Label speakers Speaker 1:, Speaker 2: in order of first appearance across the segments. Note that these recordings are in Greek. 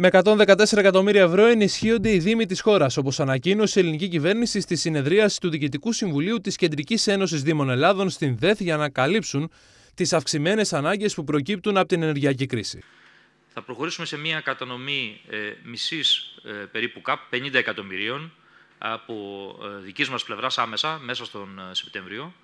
Speaker 1: Με 114 εκατομμύρια ευρώ ενισχύονται οι Δήμοι της χώρας, όπως ανακοίνωσε η ελληνική κυβέρνηση στη συνεδρίαση του Διοικητικού Συμβουλίου της Κεντρικής Ένωσης Δήμων Ελλάδων στην ΔΕΘ για να καλύψουν τις αυξημένες ανάγκες που προκύπτουν από την ενεργειακή κρίση.
Speaker 2: Θα προχωρήσουμε σε μια κατανομή ε, μισής ε, περίπου ΚΑΠ, 50 εκατομμυρίων, από ε, δικής μας πλευράς άμεσα, μέσα στον ε, Σεπτέμβριο.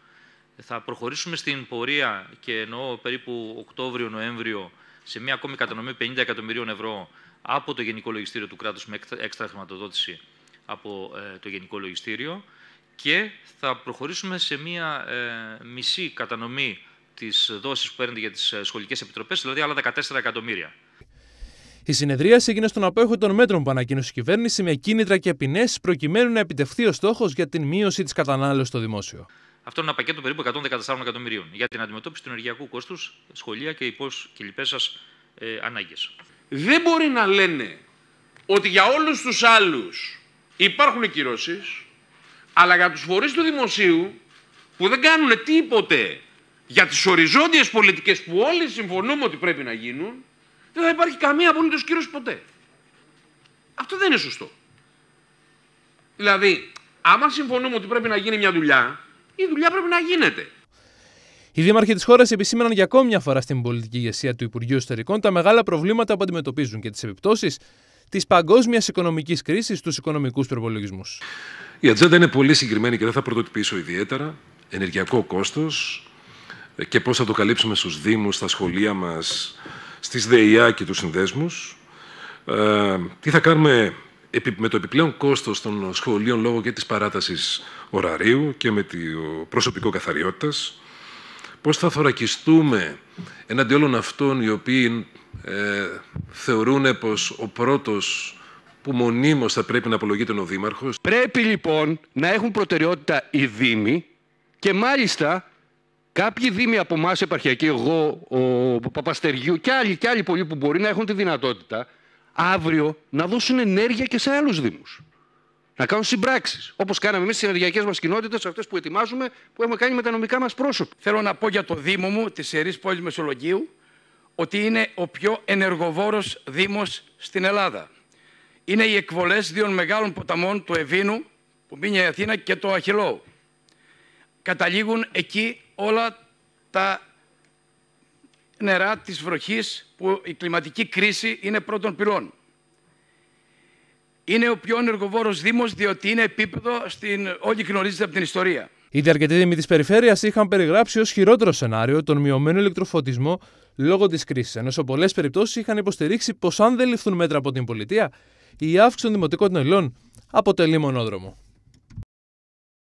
Speaker 2: Θα προχωρήσουμε στην πορεία και εννοώ περίπου Οκτώβριο-Νοέμβριο σε μια ακόμη κατανομή 50 εκατομμυρίων ευρώ από το Γενικό Λογιστήριο του κράτους με έξτρα χρηματοδότηση από ε, το Γενικό Λογιστήριο και θα προχωρήσουμε σε μια ε, μισή κατανομή της δόσης που παίρνετε για τις ε, σχολικές επιτροπές, δηλαδή άλλα 14 εκατομμύρια.
Speaker 1: Η συνεδρίαση έγινε στον απόέχο των μέτρων που ανακοίνωσε η κυβέρνηση με κίνητρα και ποινές προκειμένου να επιτευχθεί ο στόχος για την μείωση της κατανάλωσης στο δημόσιο.
Speaker 2: Αυτό είναι ένα πακέτο περίπου 114 εκατομμυρίων για την αντιμετώπιση του ενεργειακού κόστους, σχολεία και, υπόλοιπε σα ανάγκε. ανάγκες. Δεν μπορεί να λένε ότι για όλους τους άλλους υπάρχουν κυρώσεις,
Speaker 3: αλλά για τους φορείς του δημοσίου που δεν κάνουν τίποτε για τις οριζόντιες πολιτικές που όλοι συμφωνούμε ότι πρέπει να γίνουν, δεν θα υπάρχει καμία απολύτως κύρωση ποτέ. Αυτό δεν είναι σωστό. Δηλαδή, άμα συμφωνούμε ότι πρέπει να γίνει μια δουλειά, η δουλειά πρέπει να γίνεται.
Speaker 1: Οι δήμαρχοι της χώρας επισήμαναν για ακόμη μια φορά στην πολιτική ηγεσία του Υπουργείου Ιστορικών τα μεγάλα προβλήματα που αντιμετωπίζουν και τις επιπτώσεις της παγκόσμιας οικονομικής κρίσης στους οικονομικούς προπολογισμούς.
Speaker 4: Η ατζέντα είναι πολύ συγκεκριμένη και δεν θα πρωτοτυπήσω ιδιαίτερα. Ενεργειακό κόστος και πώς θα το καλύψουμε στους Δήμους, στα σχολεία μας, στις ΔΕΙΑ και τους συνδέσμους. Ε, τι θα κάνουμε με το επιπλέον κόστος των σχολείων λόγω και της παράτασης ωραρίου και με το προσωπικό καθαριότητας, πώς θα θωρακιστούμε εναντί όλων αυτών οι οποίοι ε, θεωρούν πως ο πρώτος που μονίμως θα πρέπει να απολογείται ο Δήμαρχος. Πρέπει λοιπόν να έχουν
Speaker 3: προτεραιότητα οι Δήμοι και μάλιστα Κάποιοι δήμοι από εμάς, επαρχιακοί, εγώ, ο Παπαστεριού και άλλοι πολλοί που μπορεί να έχουν τη δυνατότητα αύριο να δώσουν ενέργεια και σε άλλους Δήμους. Να κάνουν συμπράξεις. Όπως κάναμε εμείς στις
Speaker 5: ενεργειακές μας κοινότητες, αυτές που ετοιμάζουμε, που έχουμε κάνει με τα νομικά μας πρόσωπα. Θέλω να πω για το Δήμο μου της Ιερής Πόλης Μεσολογίου ότι είναι ο πιο ενεργοβόρος Δήμος στην Ελλάδα. Είναι οι εκβολές δύο μεγάλων ποταμών, του Ευήνου, που μπήκε η Αθήνα, και το αχυλό. Καταλήγουν εκεί όλα τα νερά της βροχής που η κλιματική κρίση είναι πρώτον πυρών. Είναι ο πιο ενεργοβόρος Δήμος, διότι είναι επίπεδο στην. όλη γνωρίζετε από την ιστορία.
Speaker 1: Οι διαρκετοί Δήμοι της Περιφέρειας είχαν περιγράψει ως χειρότερο σενάριο τον μειωμένο ηλεκτροφωτισμό λόγω της κρίσης. Ενώ σε πολλές περιπτώσεις είχαν υποστηρίξει πως αν δεν ληφθούν μέτρα από την πολιτεία, η αύξηση των δημοτικών τελών αποτελεί μονόδρομο.